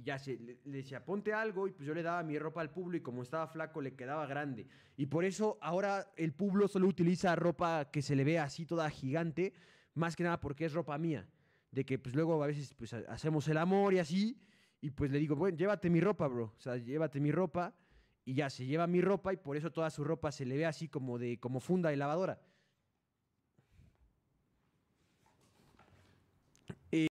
Y ya se, le, le, decía, ponte algo, y pues yo le daba mi ropa al pueblo y como estaba flaco, le quedaba grande. Y por eso ahora el pueblo solo utiliza ropa que se le ve así toda gigante, más que nada porque es ropa mía. De que pues luego a veces pues hacemos el amor y así, y pues le digo, bueno, llévate mi ropa, bro. O sea, llévate mi ropa. Y ya se lleva mi ropa y por eso toda su ropa se le ve así como de como funda de lavadora.